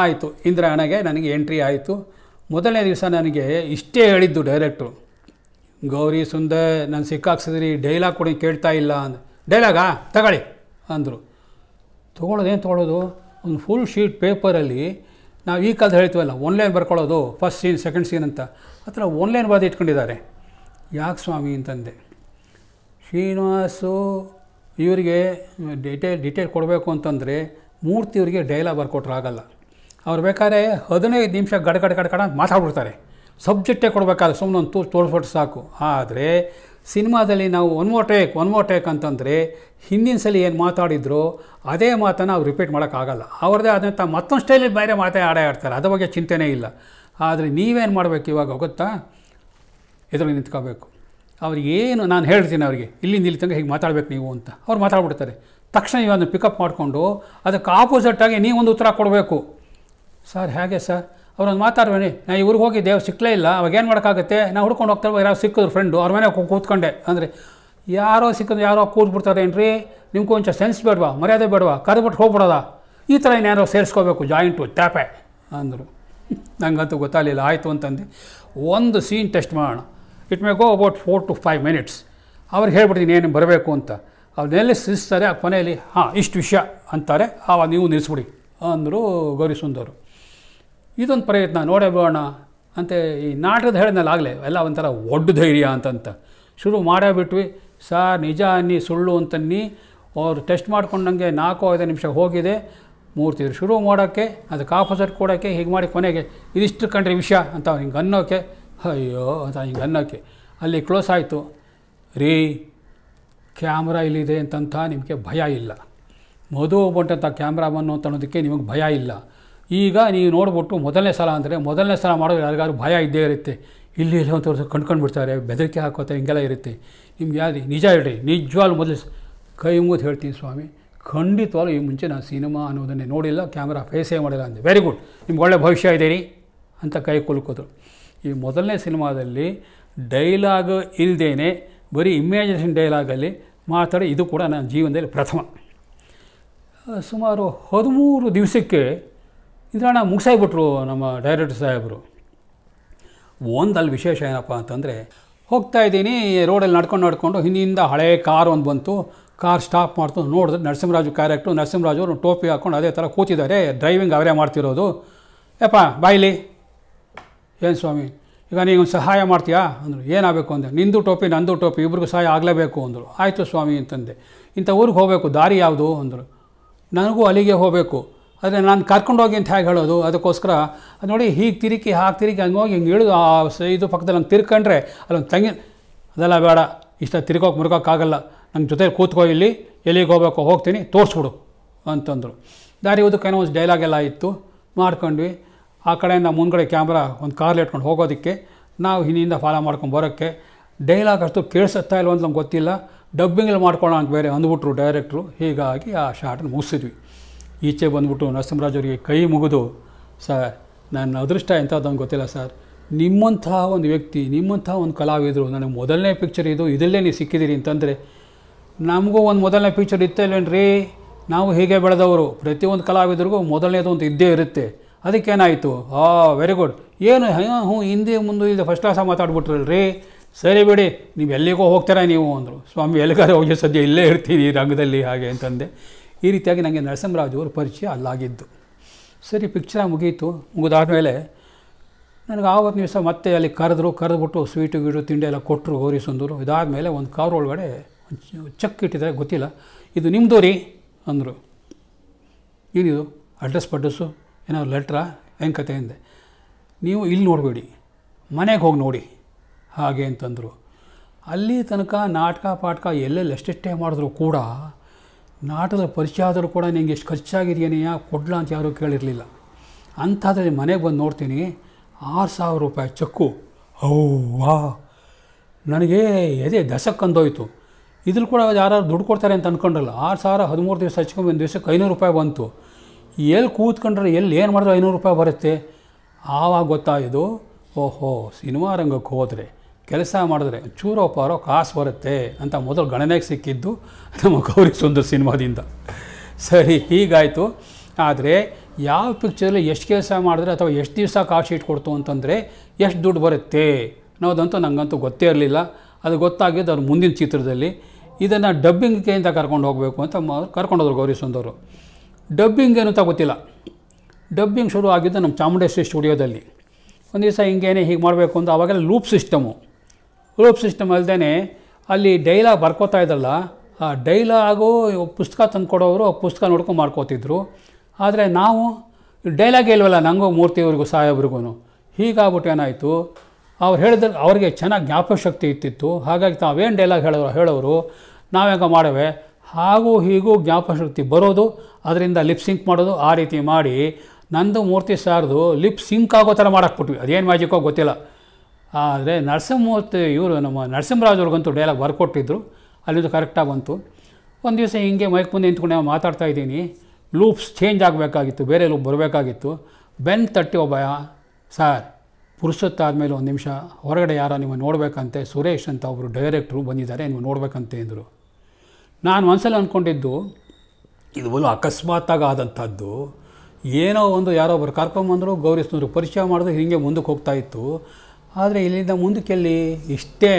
ಆಯಿತು ಇಂದ್ರಾಯಣಗೆ ನನಗೆ ಎಂಟ್ರಿ ಆಯಿತು ಮೊದಲನೇ ದಿವಸ ನನಗೆ ಇಷ್ಟೇ ಹೇಳಿದ್ದು ಡೈರೆಕ್ಟ್ರು ಗೌರಿ ಸುಂದರ್ ನಾನು ಸಿಕ್ಕಾಕ್ಸಿದ್ರಿ ಡೈಲಾಗ್ ಕೊಡಿ ಕೇಳ್ತಾ ಇಲ್ಲ ಅಂದ ಡೈಲಾಗಾ ತಗೊಳ್ಳಿ ಅಂದರು ಏನು ತೊಗೊಳ್ಳೋದು ಒಂದು ಫುಲ್ ಶೀಟ್ ಪೇಪರಲ್ಲಿ ನಾವು ಈ ಕಾಲದ ಹೇಳ್ತೀವಲ್ಲ ಆನ್ಲೈನ್ ಬರ್ಕೊಳ್ಳೋದು ಫಸ್ಟ್ ಸೀನ್ ಸೆಕೆಂಡ್ ಸೀನ್ ಅಂತ ಆ ಥರ ಒನ್ಲೈನ್ ಇಟ್ಕೊಂಡಿದ್ದಾರೆ ಯಾಕೆ ಸ್ವಾಮಿ ಅಂತಂದೆ ಶ್ರೀನಿವಾಸು ಇವರಿಗೆ ಡಿಟೇಲ್ ಡಿಟೇಲ್ ಕೊಡಬೇಕು ಅಂತಂದರೆ ಮೂರ್ತಿ ಇವರಿಗೆ ಡೈಲಾಗ್ ಬರ್ಕೊಟ್ರೆ ಆಗಲ್ಲ ಅವ್ರು ಬೇಕಾದ್ರೆ ಹದಿನೈದು ನಿಮಿಷ ಗಡಗಡ ಗಡಗಡ ಅಂತ ಮಾತಾಡ್ಬಿಡ್ತಾರೆ ಸಬ್ಜೆಕ್ಟೇ ಕೊಡಬೇಕಾದ್ರೆ ಸುಮ್ಮನೆ ಒಂದು ತೋರಿಸ್ಬಿಟ್ಟು ಸಾಕು ಆದರೆ ಸಿನಿಮಾದಲ್ಲಿ ನಾವು ಒನ್ ಮೋ ಟೇಕ್ ಒನ್ ಮೋರ್ ಟೇಕ್ ಅಂತಂದರೆ ಹಿಂದಿನ ಸಲ ಏನು ಮಾತಾಡಿದ್ರು ಅದೇ ಮಾತನ್ನು ಅವ್ರು ರಿಪೀಟ್ ಮಾಡೋಕ್ಕಾಗಲ್ಲ ಅವ್ರದ್ದೇ ಆದಂಥ ಮತ್ತೊಂದು ಸ್ಟೈಲಲ್ಲಿ ಬೇರೆ ಮಾತೇ ಆಡೇ ಆಡ್ತಾರೆ ಅದ್ರ ಬಗ್ಗೆ ಚಿಂತೆನೇ ಇಲ್ಲ ಆದರೆ ನೀವೇನು ಮಾಡಬೇಕು ಇವಾಗ ಗೊತ್ತಾ ಎದುರು ನಿಂತ್ಕೋಬೇಕು ಅವ್ರಿಗೆ ಏನು ನಾನು ಹೇಳ್ತೀನಿ ಅವರಿಗೆ ಇಲ್ಲಿಂದ ಇಲ್ಲಿ ತಂಗ ಹೀಗೆ ಮಾತಾಡಬೇಕು ನೀವು ಅಂತ ಅವ್ರು ಮಾತಾಡ್ಬಿಡ್ತಾರೆ ತಕ್ಷಣ ಇವನ್ನು ಪಿಕಪ್ ಮಾಡಿಕೊಂಡು ಅದಕ್ಕೆ ಆಪೋಸಿಟ್ ಆಗಿ ನೀವೊಂದು ಉತ್ತರ ಕೊಡಬೇಕು ಸರ್ ಹೇಗೆ ಸರ್ ಅವ್ರೊಂದು ಮಾತಾಡ್ಬೇಡಿ ನಾ ಇವ್ರಿಗೆ ಹೋಗಿ ದೇವ್ ಸಿಕ್ಕಲೇ ಇಲ್ಲ ಅವಾಗ ಏನು ಮಾಡೋಕ್ಕಾಗುತ್ತೆ ನಾವು ಹುಡ್ಕೊಂಡು ಹೋಗ್ತಾರೆ ಯಾರೋ ಸಿಕ್ಕಿದ್ರು ಫ್ರೆಂಡು ಅವ್ರ ಮನೆ ಕೂತ್ಕೊಂಡೆ ಅಂದರೆ ಯಾರೋ ಸಿಕ್ಕಿದ್ರು ಯಾರೋ ಕೂತ್ಬಿಡ್ತಾರೇನ್ರಿ ನಿಮ್ಗೆ ಕೊಂಚ ಸೆನ್ಸ್ ಬೇಡವಾ ಮರ್ಯಾದೆ ಬೇಡವಾ ಕರೆದ್ಬಿಟ್ಟು ಹೋಗ್ಬಿಡೋದ ಈ ಥರ ಇನ್ನೇನೋ ಸೇರಿಸ್ಕೋಬೇಕು ಜಾಯಿಂಟು ಟ್ಯಾಪೆ ಅಂದರು ನನಗಂತೂ ಗೊತ್ತಾಗಲಿಲ್ಲ ಆಯಿತು ಅಂತಂದು ಒಂದು ಸೀನ್ ಟೆಸ್ಟ್ ಮಾಡೋಣ it may go about four to five minutes ಅವ್ರಿಗೆ ಹೇಳ್ಬಿಡ್ತೀನಿ ಏನು ಬರಬೇಕು ಅಂತ ಅವ್ರನ್ನೆಲ್ಲಿ ಸಿಸ್ತಾರೆ ಆ ಕೊನೆಯಲ್ಲಿ ಹಾಂ ಇಷ್ಟು ವಿಷಯ ಅಂತಾರೆ ಆವಾಗ ನೀವು ನಿಲ್ಲಿಸ್ಬಿಡಿ ಅಂದರು ಗೌರಿ ಸುಂದರು ಇದೊಂದು ಪ್ರಯತ್ನ ನೋಡೇ ಬಿಡೋಣ ಅಂತ ಈ ನಾಟಕದ ಹೇಳಿದ್ನಲ್ಲ ಆಗಲೇ ಎಲ್ಲ ಒಂಥರ ಒಡ್ಡ ಧೈರ್ಯ ಅಂತಂತ ಶುರು ಮಾಡೇ ಬಿಟ್ವಿ ಸಾರ್ ನಿಜ ಅನ್ನಿ ಸುಳ್ಳು ಅಂತನ್ನಿ ಅವರು ಟೆಸ್ಟ್ ಮಾಡ್ಕೊಂಡಂಗೆ ನಾಲ್ಕು ಐದು ನಿಮಿಷ ಹೋಗಿದೆ ಮೂರ್ತಿ ಶುರು ಮಾಡೋಕ್ಕೆ ಅದಕ್ಕೆ ಆಪೋಸಿಟ್ ಕೊಡೋಕ್ಕೆ ಹೀಗೆ ಮಾಡಿ ಕೊನೆಗೆ ಇದಿಷ್ಟು ಕಂಡ್ರೆ ವಿಷಯ ಅಂತ ಅವ್ರು ಹಿಂಗೆ ಅನ್ನೋಕ್ಕೆ ಅಯ್ಯೋ ಅಂತ ಹಿಂಗೆ ಅನ್ನೋಕೆ ಅಲ್ಲಿ ಕ್ಲೋಸ್ ಆಯಿತು ರೀ ಕ್ಯಾಮ್ರಾ ಇಲ್ಲಿದೆ ಅಂತಂಥ ನಿಮಗೆ ಭಯ ಇಲ್ಲ ಮಧು ಬಂಟಂಥ ಕ್ಯಾಮ್ರಾ ಅಂತ ಅನ್ನೋದಕ್ಕೆ ನಿಮಗೆ ಭಯ ಇಲ್ಲ ಈಗ ನೀವು ನೋಡ್ಬಿಟ್ಟು ಮೊದಲನೇ ಸಲ ಅಂದರೆ ಮೊದಲನೇ ಸಲ ಮಾಡೋದು ಯಾರಿಗಾದ್ರು ಭಯ ಇದ್ದೇ ಇರುತ್ತೆ ಇಲ್ಲಿ ಇಲ್ಲ ಅಂತ ಕಂಡ್ಕೊಂಡ್ಬಿಡ್ತಾರೆ ಬಿಡ್ತಾರೆ ಬೆದರಿಕೆ ಹಾಕೋತಾರೆ ಹಿಂಗೆಲ್ಲ ಇರುತ್ತೆ ನಿಮ್ಗೆ ಯಾರು ನಿಜ ಹೇಳ್ರಿ ನಿಜವಾಗ್ಲು ಮೊದಲು ಕೈ ಮುಗಿದು ಹೇಳ್ತೀನಿ ಸ್ವಾಮಿ ಖಂಡಿತವಾಗ್ಲೂ ಈ ಮುಂಚೆ ನಾನು ಸಿನಿಮಾ ಅನ್ನೋದನ್ನೇ ನೋಡಿಲ್ಲ ಕ್ಯಾಮ್ರಾ ಫೇಸೇ ಮಾಡಿಲ್ಲ ಅಂದೆ ವೆರಿ ಗುಡ್ ನಿಮ್ಗೆ ಒಳ್ಳೆ ಭವಿಷ್ಯ ಇದ್ದೀರಿ ಅಂತ ಕೈ ಕುಲ್ಕೋದ್ರು ಈ ಮೊದಲನೇ ಸಿನಿಮಾದಲ್ಲಿ ಡೈಲಾಗ್ ಇಲ್ಲದೇನೆ ಬರೀ ಇಮ್ಯಾಜಿನೇಷನ್ ಡೈಲಾಗಲ್ಲಿ ಮಾತಾಡಿ ಇದು ಕೂಡ ನನ್ನ ಜೀವನದಲ್ಲಿ ಪ್ರಥಮ ಸುಮಾರು ಹದಿಮೂರು ದಿವಸಕ್ಕೆ ಇದರಣ್ಣ ಮುಗಿಸಾಯ್ಬಿಟ್ರು ನಮ್ಮ ಡೈರೆಕ್ಟರ್ ಸಾಹೇಬರು ಒಂದಲ್ಲಿ ವಿಶೇಷ ಏನಪ್ಪ ಅಂತಂದರೆ ಹೋಗ್ತಾ ಇದ್ದೀನಿ ರೋಡಲ್ಲಿ ನಡ್ಕೊಂಡು ನಡ್ಕೊಂಡು ಹಿಂದಿಂದ ಹಳೆ ಕಾರ್ ಒಂದು ಬಂತು ಕಾರ್ ಸ್ಟಾಪ್ ಮಾಡ್ತು ನೋಡಿದ್ರೆ ನರಸಿಂಹರಾಜು ಕ್ಯಾರೆಕ್ಟ್ರು ನರಸಿಂಹರಾಜು ಅವರು ಟೋಪಿ ಹಾಕ್ಕೊಂಡು ಅದೇ ಥರ ಕೂತಿದ್ದಾರೆ ಡ್ರೈವಿಂಗ್ ಅವರೇ ಮಾಡ್ತಿರೋದು ಯಪ್ಪ ಬಾಯ್ಲಿ ಏನು ಸ್ವಾಮಿ ಈಗ ನೀವು ಸಹಾಯ ಮಾಡ್ತೀಯಾ ಅಂದರು ಏನಾಗಬೇಕು ಅಂದರೆ ನಿಂದು ಟೋಪಿ ನಂದು ಟೋಪಿ ಇಬ್ರಿಗೂ ಸಹಾಯ ಆಗಲೇಬೇಕು ಅಂದರು ಆಯಿತು ಸ್ವಾಮಿ ಅಂತಂದೆ ಇಂಥ ಊರಿಗೆ ಹೋಗಬೇಕು ದಾರಿ ಯಾವುದು ಅಂದರು ನನಗೂ ಅಲ್ಲಿಗೆ ಹೋಗಬೇಕು ಆದರೆ ನಾನು ಕರ್ಕೊಂಡೋಗಿ ಅಂತ ಹೇಗೆ ಹೇಳೋದು ಅದಕ್ಕೋಸ್ಕರ ಅದು ನೋಡಿ ಹೀಗೆ ತಿರುಗಿ ಹಾಕಿ ತಿರುಕಿ ಹೋಗಿ ಹಿಂಗೆ ಇಳಿದು ಆ ಇದು ಪಕ್ಕದಲ್ಲಿ ಹಂಗೆ ತಿರ್ಕೊಂಡ್ರೆ ಅಲ್ಲೊಂದು ತಂಗಿ ಅದೆಲ್ಲ ಬೇಡ ಇಷ್ಟ ತಿರ್ಕೋಕೆ ಮುರ್ಕೋಕ್ಕಾಗಲ್ಲ ನನ್ನ ಜೊತೆ ಕೂತ್ಕೋ ಇಲ್ಲಿ ಎಲ್ಲಿಗೆ ಹೋಗ್ಬೇಕು ಹೋಗ್ತೀನಿ ತೋರಿಸ್ಬಿಡು ಅಂತಂದರು ದಾರಿ ಏನೋ ಒಂದು ಡೈಲಾಗ್ ಎಲ್ಲ ಇತ್ತು ಮಾಡ್ಕೊಂಡ್ವಿ ಆ ಕಡೆಯಿಂದ ಮುಂದ್ಗಡೆ ಕ್ಯಾಮ್ರಾ ಒಂದು ಕಾರ್ಲಿ ಇಟ್ಕೊಂಡು ಹೋಗೋದಕ್ಕೆ ನಾವು ಹಿಂದಿಂದ ಫಾಲೋ ಮಾಡ್ಕೊಂಡು ಬರೋಕ್ಕೆ ಡೈಲಾಗ್ ಅಷ್ಟು ಕೇಳಿಸುತ್ತಾ ಅಂತ ನಮ್ಗೆ ಗೊತ್ತಿಲ್ಲ ಡಬ್ಬಿಂಗಲ್ಲಿ ಮಾಡ್ಕೊಳ್ಳೋಣ ಬೇರೆ ಅಂದ್ಬಿಟ್ರು ಡೈರೆಕ್ಟ್ರು ಹೀಗಾಗಿ ಆ ಶಾರ್ಟನ್ನು ಮುಗಿಸಿದ್ವಿ ಈಚೆ ಬಂದ್ಬಿಟ್ಟು ನರಸಿಂಹರಾಜ್ ಕೈ ಮುಗಿದು ಸರ್ ನನ್ನ ಅದೃಷ್ಟ ಎಂಥದ್ದೊಂದು ಗೊತ್ತಿಲ್ಲ ಸರ್ ನಿಮ್ಮಂತಹ ಒಂದು ವ್ಯಕ್ತಿ ನಿಮ್ಮಂತಹ ಒಂದು ಕಲಾವಿದರು ನನಗೆ ಮೊದಲನೇ ಪಿಕ್ಚರ್ ಇದು ಇದಲ್ಲೇ ನೀವು ಸಿಕ್ಕಿದ್ದೀರಿ ಅಂತಂದರೆ ನಮಗೂ ಒಂದು ಮೊದಲನೇ ಪಿಕ್ಚರ್ ಇತ್ತಲ್ಲೇನ್ರಿ ನಾವು ಹೀಗೆ ಬೆಳೆದವರು ಪ್ರತಿಯೊಂದು ಕಲಾವಿದರಿಗೂ ಮೊದಲನೇದು ಅಂತ ಇದ್ದೇ ಇರುತ್ತೆ ಅದಕ್ಕೇನಾಯಿತು ಆ ವೆರಿ ಗುಡ್ ಏನು ಹ್ಞೂ ಹಿಂದೆ ಮುಂದೆ ಇದು ಫಸ್ಟ್ ಕ್ಲಾಸ ಮಾತಾಡ್ಬಿಟ್ರಲ್ರಿ ಸರಿ ಬಿಡಿ ನೀವು ಎಲ್ಲಿಗೋ ಹೋಗ್ತೀರಾ ನೀವು ಅಂದರು ಸ್ವಾಮಿ ಎಲ್ಲಿಗಾರ ಹೋಗಿ ಸದ್ಯ ಇಲ್ಲೇ ಇರ್ತೀನಿ ರಂಗದಲ್ಲಿ ಹಾಗೆ ಅಂತಂದೆ ಈ ರೀತಿಯಾಗಿ ನನಗೆ ನರಸಿಂಹರಾಜವರು ಪರಿಚಯ ಅಲ್ಲಾಗಿದ್ದು ಸರಿ ಪಿಕ್ಚರ್ ಮುಗೀತು ಮೇಲೆ ನನಗೆ ಆವತ್ತು ನಿಮಿಷ ಮತ್ತೆ ಅಲ್ಲಿ ಕರೆದ್ರು ಕರೆದ್ಬಿಟ್ಟು ಸ್ವೀಟು ಗೀಟು ತಿಂಡಿ ಎಲ್ಲ ಕೊಟ್ಟರು ಗೌರಿ ಸುಂದರು ಇದಾದ ಮೇಲೆ ಒಂದು ಕಾರ್ ಒಳಗಡೆ ಚೆಕ್ ಇಟ್ಟಿದ್ದಾರೆ ಗೊತ್ತಿಲ್ಲ ಇದು ನಿಮ್ಮದು ರೀ ಅಂದರು ಏನಿದು ಅಡ್ರೆಸ್ ಪಡ್ರೆಸ್ಸು ಏನಾದ್ರು ಲೆಟ್ರಾ ಹೆಂಗೆ ಕತೆ ಅಂದೆ ನೀವು ಇಲ್ಲಿ ನೋಡಬೇಡಿ ಮನೆಗೆ ಹೋಗಿ ನೋಡಿ ಹಾಗೆ ಅಂತಂದರು ಅಲ್ಲಿ ತನಕ ನಾಟಕ ಪಾಟಕ ಎಲ್ಲೆಲ್ಲಿ ಎಷ್ಟೆಷ್ಟೇ ಮಾಡಿದ್ರು ಕೂಡ ನಾಟದ ಪರಿಚಯ ಆದರೂ ಕೂಡ ನಿಂಗೆ ಎಷ್ಟು ಖರ್ಚಾಗಿದೆಯಾ ಕೊಡ್ಲಾ ಅಂತ ಯಾರೂ ಕೇಳಿರಲಿಲ್ಲ ಅಂಥದ್ರಲ್ಲಿ ಮನೆಗೆ ಬಂದು ನೋಡ್ತೀನಿ ಆರು ಸಾವಿರ ರೂಪಾಯಿ ಚೆಕ್ಕು ವಾ ನನಗೆ ಎದೆ ದಸಕ್ಕಂದೋಯ್ತು ಇದ್ರಲ್ಲಿ ಕೂಡ ಯಾರು ದುಡ್ಡು ಕೊಡ್ತಾರೆ ಅಂತ ಅಂದ್ಕೊಂಡ್ರಲ್ಲ ಆರು ಸಾವಿರ ಹದಿಮೂರು ದಿವಸ ಹಚ್ಕೊಂಡು ಒಂದು ದಿವಸಕ್ಕೆ ಐನೂರು ರೂಪಾಯಿ ಬಂತು ಎಲ್ಲಿ ಕೂತ್ಕೊಂಡ್ರೆ ಎಲ್ಲಿ ಏನು ಮಾಡಿದ್ರೆ ಐನೂರು ರೂಪಾಯಿ ಬರುತ್ತೆ ಆವಾಗ ಗೊತ್ತಾಯಿದು ಓಹೋ ಸಿನಿಮಾ ರಂಗಕ್ಕೆ ಹೋದರೆ ಕೆಲಸ ಮಾಡಿದ್ರೆ ಚೂರೋ ಪಾರೋ ಕಾಸು ಬರುತ್ತೆ ಅಂತ ಮೊದಲು ಗಣನೆಗೆ ಸಿಕ್ಕಿದ್ದು ನಮ್ಮ ಗೌರಿ ಸುಂದರ್ ಸಿನಿಮಾದಿಂದ ಸರಿ ಹೀಗಾಯಿತು ಆದರೆ ಯಾವ ಪಿಕ್ಚರಲ್ಲಿ ಎಷ್ಟು ಕೆಲಸ ಮಾಡಿದ್ರೆ ಅಥವಾ ಎಷ್ಟು ದಿವಸ ಕಾಸು ಶೀಟ್ ಕೊಡ್ತು ಅಂತಂದರೆ ಎಷ್ಟು ದುಡ್ಡು ಬರುತ್ತೆ ಅನ್ನೋದಂತೂ ನನಗಂತೂ ಗೊತ್ತೇ ಇರಲಿಲ್ಲ ಅದು ಗೊತ್ತಾಗಿದ್ದು ಅವ್ರ ಮುಂದಿನ ಚಿತ್ರದಲ್ಲಿ ಇದನ್ನು ಡಬ್ಬಿಂಗ್ಗೆ ಅಂತ ಕರ್ಕೊಂಡು ಹೋಗಬೇಕು ಅಂತ ಕರ್ಕೊಂಡೋದ್ರು ಗೌರಿ ಸುಂದರ್ ಡಬ್ಬಿಂಗ್ ಏನು ಗೊತ್ತಿಲ್ಲ ಡಬ್ಬಿಂಗ್ ಶುರು ಆಗಿದ್ದು ನಮ್ಮ ಚಾಮುಂಡೇಶ್ವರಿ ಸ್ಟುಡಿಯೋದಲ್ಲಿ ಒಂದು ದಿವಸ ಹಿಂಗೇನೆ ಹೀಗೆ ಮಾಡಬೇಕು ಅಂತ ಆವಾಗೆಲ್ಲ ಲೂಪ್ ಸಿಸ್ಟಮು ರೂಪ್ ಸಿಸ್ಟಮ್ ಅಲ್ಲದೆ ಅಲ್ಲಿ ಡೈಲಾಗ್ ಬರ್ಕೋತಾ ಇದ್ದಲ್ಲ ಆ ಡೈಲಾಗು ಪುಸ್ತಕ ಆ ಪುಸ್ತಕ ನೋಡ್ಕೊಂಡು ಮಾಡ್ಕೋತಿದ್ರು ಆದರೆ ನಾವು ಡೈಲಾಗ್ ಇಲ್ವಲ್ಲ ನನಗೂ ಮೂರ್ತಿಯವ್ರಿಗೂ ಸಾಯೋಬ್ರಿಗೂ ಹೀಗಾಗ್ಬಿಟ್ಟು ಏನಾಯಿತು ಅವ್ರು ಹೇಳಿದ್ರೆ ಅವ್ರಿಗೆ ಚೆನ್ನಾಗಿ ಜ್ಞಾಪಕ ಶಕ್ತಿ ಇತ್ತಿತ್ತು ಹಾಗಾಗಿ ತಾವೇನು ಡೈಲಾಗ್ ಹೇಳೋ ಹೇಳೋರು ನಾವ್ಯಾಗ ಮಾಡವೆ ಹಾಗೂ ಹೀಗೂ ಜ್ಞಾಪಕಶಕ್ತಿ ಬರೋದು ಅದರಿಂದ ಲಿಪ್ ಸಿಂಕ್ ಮಾಡೋದು ಆ ರೀತಿ ಮಾಡಿ ನಂದು ಮೂರ್ತಿ ಸಾರ್ದು ಲಿಪ್ ಸಿಂಕ್ ಆಗೋ ಥರ ಮಾಡಾಕ್ಬಿಟ್ವಿ ಅದೇನು ಮ್ಯಾಜಿಕ್ಕೋ ಗೊತ್ತಿಲ್ಲ ಆದರೆ ನರಸಿಂಹಮೂರ್ತಿ ಇವರು ನಮ್ಮ ನರಸಿಂಹರಾಜವ್ರಿಗಂತೂ ಡೈಲಾಗ್ ಕೊಟ್ಟಿದ್ದರು ಅಲ್ಲಿದು ಕರೆಕ್ಟಾಗಿ ಬಂತು ಒಂದು ದಿವಸ ಹಿಂಗೆ ಮೈಕ್ ಮುಂದೆ ನಿಂತ್ಕೊಂಡು ನಾವು ಮಾತಾಡ್ತಾ ಇದ್ದೀನಿ ಲೂಪ್ಸ್ ಚೇಂಜ್ ಆಗಬೇಕಾಗಿತ್ತು ಬೇರೆ ಲೂಪ್ ಬರಬೇಕಾಗಿತ್ತು ಬೆನ್ ತಟ್ಟಿ ಒಬ್ಬ ಸರ್ ಮೇಲೆ ಒಂದು ನಿಮಿಷ ಹೊರಗಡೆ ಯಾರೋ ನಿಮ್ಮ ನೋಡಬೇಕಂತೆ ಸುರೇಶ್ ಅಂತ ಒಬ್ಬರು ಡೈರೆಕ್ಟ್ರು ಬಂದಿದ್ದಾರೆ ನೀವು ನೋಡಬೇಕಂತೆ ಅಂದರು ನಾನು ಒಂದ್ಸಲ ಅಂದ್ಕೊಂಡಿದ್ದು ಇದು ಒಂದು ಅಕಸ್ಮಾತಾಗ ಆದಂಥದ್ದು ಏನೋ ಒಂದು ಯಾರೋ ಒಬ್ಬರು ಕರ್ಕೊಂಬಂದರು ಪರಿಚಯ ಮಾಡಿದ್ರು ಹೀಗೆ ಮುಂದಕ್ಕೆ ಹೋಗ್ತಾಯಿತ್ತು ಆದರೆ ಇಲ್ಲಿಂದ ಮುಂದಕ್ಕೆಲ್ಲಿ ಇಷ್ಟೇ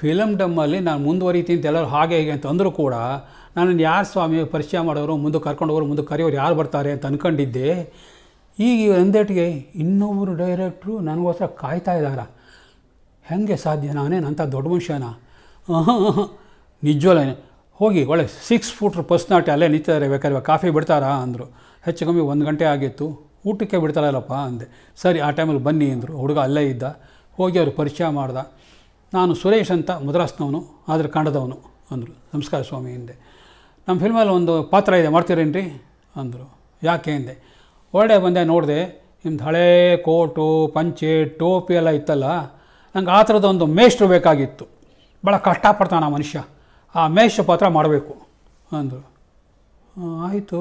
ಫಿಲಮ್ ಡಮ್ಮಲ್ಲಿ ನಾನು ಮುಂದುವರಿತೀನಿ ಅಂತ ಎಲ್ಲರೂ ಹಾಗೆ ಹೇಗೆ ಅಂತ ಅಂದರೂ ಕೂಡ ನಾನು ಯಾರು ಸ್ವಾಮಿ ಪರಿಚಯ ಮಾಡೋರು ಮುಂದೆ ಕರ್ಕೊಂಡೋರು ಮುಂದೆ ಕರೆಯೋರು ಯಾರು ಬರ್ತಾರೆ ಅಂತ ಅಂದ್ಕೊಂಡಿದ್ದೆ ಈಗ ಒಂದೇಟಿಗೆ ಇನ್ನೊಬ್ಬರು ಡೈರೆಕ್ಟ್ರು ನನಗೋಸ್ಕರ ಕಾಯ್ತಾ ಇದ್ದಾರ ಹೇಗೆ ಸಾಧ್ಯ ನಾನೇನು ಅಂತ ದೊಡ್ಡ ಮನುಷ್ಯನ ನಿಜವಲ್ಲ ಹೋಗಿ ಒಳ್ಳೆ ಸಿಕ್ಸ್ ಫೂಟ್ರ್ ಪರ್ಸ್ನಾಲ್ಟಿ ಅಲ್ಲೇ ನಿಂತಿದ್ದಾರೆ ಬೇಕಾದ್ರೆ ಕಾಫಿ ಬಿಡ್ತಾರಾ ಅಂದರು ಹೆಚ್ಚು ಕಮ್ಮಿ ಒಂದು ಗಂಟೆ ಆಗಿತ್ತು ಊಟಕ್ಕೆ ಬಿಡ್ತಾರಲ್ಲಪ್ಪ ಅಂದೆ ಸರಿ ಆ ಟೈಮಲ್ಲಿ ಬನ್ನಿ ಅಂದರು ಹುಡುಗ ಅಲ್ಲೇ ಇದ್ದ ಹೋಗಿ ಅವ್ರು ಪರಿಚಯ ಮಾಡ್ದ ನಾನು ಸುರೇಶ್ ಅಂತ ಮದ್ರಾಸ್ನವನು ಆದರೆ ಕಾಣದವನು ಅಂದರು ನಮಸ್ಕಾರ ಸ್ವಾಮಿ ಹಿಂದೆ ನಮ್ಮ ಫಿಲ್ಮಲ್ಲಿ ಒಂದು ಪಾತ್ರ ಇದೆ ಮಾಡ್ತೀರೇನ್ರಿ ಅಂದರು ಯಾಕೆ ಹಿಂದೆ ಒಳ್ಳೆ ಬಂದೆ ನೋಡಿದೆ ನಿಮ್ದು ಹಳೇ ಕೋಟು ಪಂಚೆ ಟೋಪಿ ಎಲ್ಲ ಇತ್ತಲ್ಲ ನಂಗೆ ಆ ಥರದ ಒಂದು ಮೇಷ್ಟ್ರು ಬೇಕಾಗಿತ್ತು ಭಾಳ ಕಷ್ಟಪಡ್ತಾನೆ ಆ ಮನುಷ್ಯ ಆ ಮೇಷ್ಟ್ರ ಪಾತ್ರ ಮಾಡಬೇಕು ಅಂದರು ಆಯಿತು